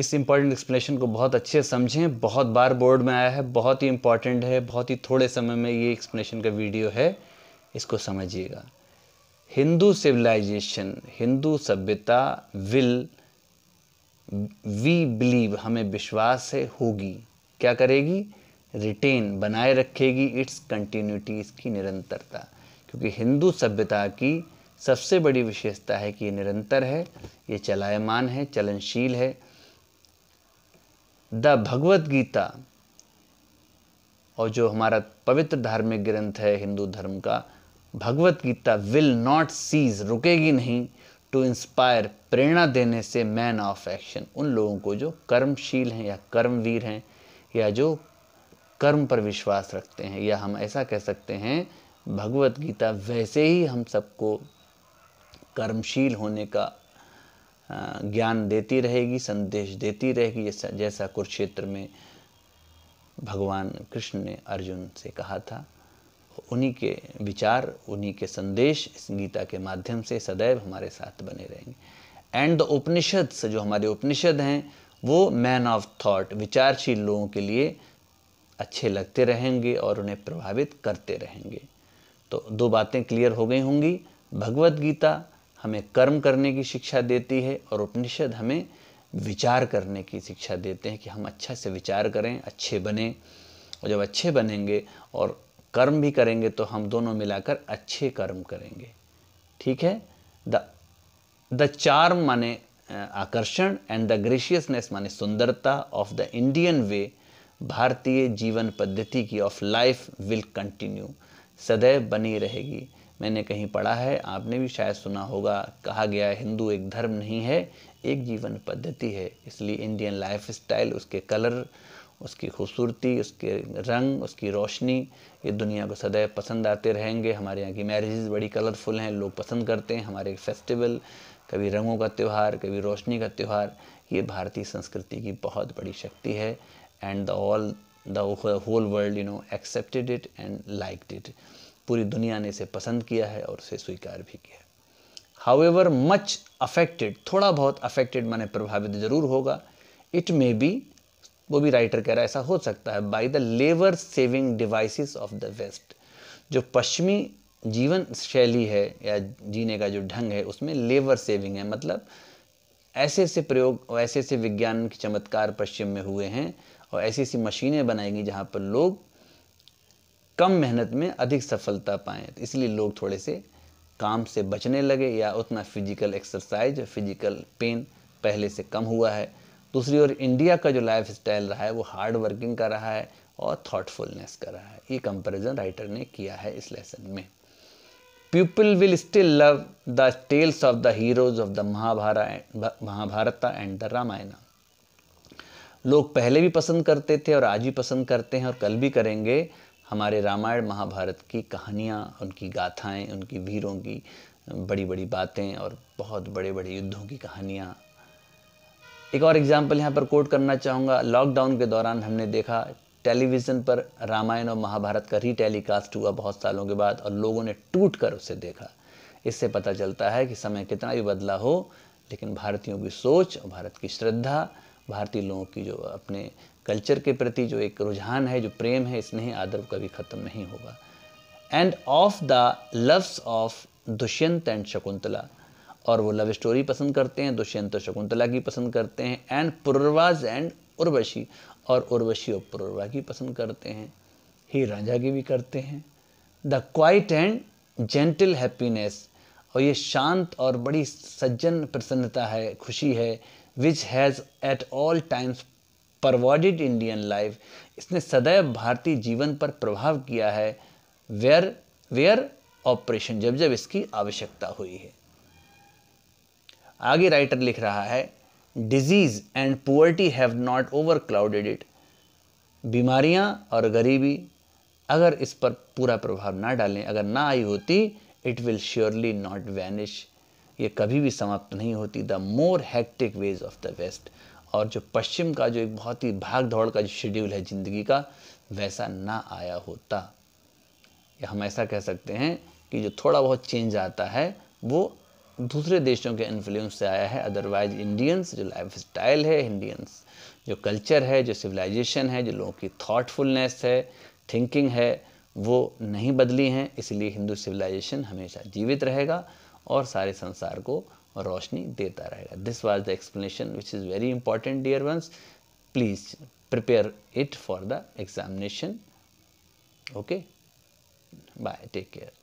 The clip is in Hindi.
इस इम्पॉर्टेंट एक्सप्लेनेशन को बहुत अच्छे समझें बहुत बार बोर्ड में आया है बहुत ही इम्पॉर्टेंट है बहुत ही थोड़े समय में ये एक्सप्लेनेशन का वीडियो है इसको समझिएगा हिंदू सिविलाइजेशन हिंदू सभ्यता विल वी बिलीव हमें विश्वास है होगी क्या करेगी रिटेन बनाए रखेगी इट्स कंटिन्यूटी इसकी निरंतरता क्योंकि हिंदू सभ्यता की सबसे बड़ी विशेषता है कि ये निरंतर है ये चलायमान है चलनशील है द भगवत गीता और जो हमारा पवित्र धार्मिक ग्रंथ है हिंदू धर्म का Bhagavad Gita will not cease रुकेगी नहीं टू इंस्पायर प्रेरणा देने से मैन ऑफ एक्शन उन लोगों को जो कर्मशील हैं या कर्मवीर हैं या जो कर्म पर विश्वास रखते हैं या हम ऐसा कह सकते हैं भगवत गीता वैसे ही हम सबको कर्मशील होने का ज्ञान देती रहेगी संदेश देती रहेगी जैसा जैसा कुरुक्षेत्र में भगवान कृष्ण ने अर्जुन से कहा था उन्हीं के विचार उन्हीं के संदेश इस गीता के माध्यम से सदैव हमारे साथ बने रहेंगे एंड द उपनिषद्स जो हमारे उपनिषद हैं वो मैन ऑफ थॉट विचारशील लोगों के लिए अच्छे लगते रहेंगे और उन्हें प्रभावित करते रहेंगे तो दो बातें क्लियर हो गई होंगी भगवत गीता हमें कर्म करने की शिक्षा देती है और उपनिषद हमें विचार करने की शिक्षा देते हैं कि हम अच्छा से विचार करें अच्छे बने और जब अच्छे बनेंगे और कर्म भी करेंगे तो हम दोनों मिलाकर अच्छे कर्म करेंगे ठीक है द द चार्म माने आकर्षण एंड द ग्रेशियसनेस माने सुंदरता ऑफ द इंडियन वे भारतीय जीवन पद्धति की ऑफ लाइफ विल कंटिन्यू सदैव बनी रहेगी मैंने कहीं पढ़ा है आपने भी शायद सुना होगा कहा गया हिंदू एक धर्म नहीं है एक जीवन पद्धति है इसलिए इंडियन लाइफ स्टाइल उसके कलर उसकी खूबसूरती उसके रंग उसकी रोशनी ये दुनिया को सदैव पसंद आते रहेंगे हमारे यहाँ की मैरिजेज बड़ी कलरफुल हैं लोग पसंद करते हैं हमारे फेस्टिवल कभी रंगों का त्यौहार कभी रोशनी का त्यौहार ये भारतीय संस्कृति की बहुत बड़ी शक्ति है and the all the whole world you know accepted it and liked it पूरी दुनिया ने इसे पसंद किया है और इसे स्वीकार भी किया है हाउ एवर मच अफेक्टेड थोड़ा बहुत अफेक्टेड माने प्रभावित जरूर होगा इट मे बी वो भी राइटर कह रहा है ऐसा हो सकता है by the labour saving devices of the west जो पश्चिमी जीवन शैली है या जीने का जो ढंग है उसमें लेबर सेविंग है मतलब ऐसे ऐसे प्रयोग और ऐसे ऐसे विज्ञान के चमत्कार पश्चिम में हुए हैं और ऐसी ऐसी मशीनें बनाएंगी जहाँ पर लोग कम मेहनत में अधिक सफलता पाएँ इसलिए लोग थोड़े से काम से बचने लगे या उतना फिजिकल एक्सरसाइज या फिजिकल पेन पहले से कम हुआ है दूसरी ओर इंडिया का जो लाइफ स्टाइल रहा है वो हार्ड वर्किंग का रहा है और थॉटफुलनेस का रहा है ये कंपैरिजन राइटर ने किया है इस लेसन में people will still love the tales of the heroes of the Mahabharata Mahabharata and the Ramayana लोग पहले भी पसंद करते थे और आज भी पसंद करते हैं और कल भी करेंगे हमारे रामायण महाभारत की कहानियाँ उनकी गाथाएँ उनकी वीरों की बड़ी बड़ी बातें और बहुत बड़े बड़े युद्धों की कहानियाँ एक और एग्जाम्पल यहाँ पर कोट करना चाहूँगा लॉकडाउन के दौरान हमने देखा टेलीविज़न पर रामायण और महाभारत का रीटेलीकास्ट हुआ बहुत सालों के बाद और लोगों ने टूट कर उसे देखा इससे पता चलता है कि समय कितना भी बदला हो लेकिन भारतीयों की सोच भारत की श्रद्धा भारतीय लोगों की जो अपने कल्चर के प्रति जो एक रुझान है जो प्रेम है स्नेह आदर कभी ख़त्म नहीं होगा and of the loves of Dushyant and Shakuntala और वो लव स्टोरी पसंद करते हैं दुष्यंत और शकुंतला की पसंद करते हैं एंड पुरवाज एंड उर्वशी और उर्वशी और पुरवा की पसंद करते हैं ही राजा की भी करते हैं the quiet and gentle happiness और ये शांत और बड़ी सज्जन प्रसन्नता है खुशी है which has at all times pervaded Indian life इसने सदैव भारतीय जीवन पर प्रभाव किया है वेयर वेयर ऑपरेशन जब जब इसकी आवश्यकता हुई है आगे राइटर लिख रहा है disease and poverty have not overclouded it बीमारियां और गरीबी अगर इस पर पूरा प्रभाव ना डालें अगर ना आई होती it will surely not vanish ये कभी भी समाप्त नहीं होती the more hectic ways of the west और जो पश्चिम का जो एक बहुत ही भाग दौड़ का जो शेड्यूल है ज़िंदगी का वैसा ना आया होता या हम ऐसा कह सकते हैं कि जो थोड़ा बहुत चेंज आता है वो दूसरे देशों के इन्फ्लुएंस से आया है अदरवाइज इंडियंस जो लाइफ स्टाइल है इंडियंस जो कल्चर है जो सिविलाइजेशन है जो लोगों की थाटफुलनेस है थिंकिंग है वो नहीं बदली हैं इसलिए हिंदू सिविलाइजेशन हमेशा जीवित रहेगा और सारे संसार को रोशनी देता रहेगा this was the explanation which is very important dear ones please prepare it for the examination okay bye take care